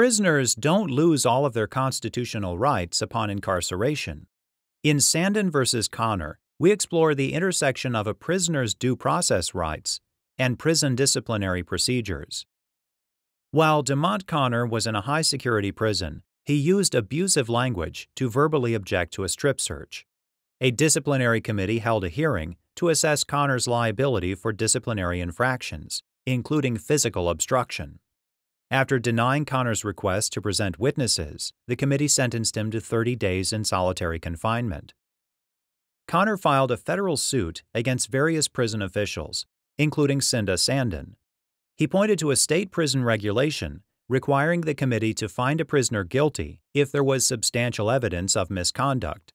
Prisoners don't lose all of their constitutional rights upon incarceration. In Sandin v. Connor, we explore the intersection of a prisoner's due process rights and prison disciplinary procedures. While DeMont Connor was in a high security prison, he used abusive language to verbally object to a strip search. A disciplinary committee held a hearing to assess Connor's liability for disciplinary infractions, including physical obstruction. After denying Connor's request to present witnesses, the committee sentenced him to 30 days in solitary confinement. Connor filed a federal suit against various prison officials, including Cinda Sandon. He pointed to a state prison regulation requiring the committee to find a prisoner guilty if there was substantial evidence of misconduct,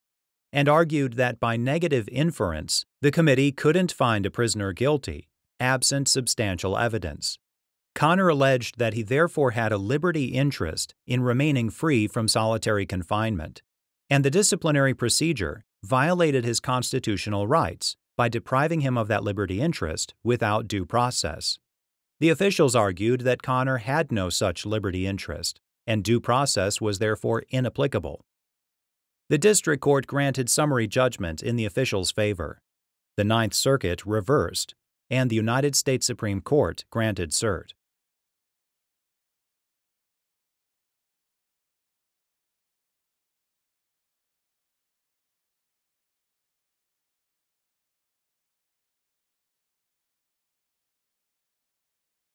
and argued that by negative inference, the committee couldn't find a prisoner guilty absent substantial evidence. Connor alleged that he therefore had a liberty interest in remaining free from solitary confinement, and the disciplinary procedure violated his constitutional rights by depriving him of that liberty interest without due process. The officials argued that Connor had no such liberty interest, and due process was therefore inapplicable. The district court granted summary judgment in the officials' favor. The Ninth Circuit reversed, and the United States Supreme Court granted cert.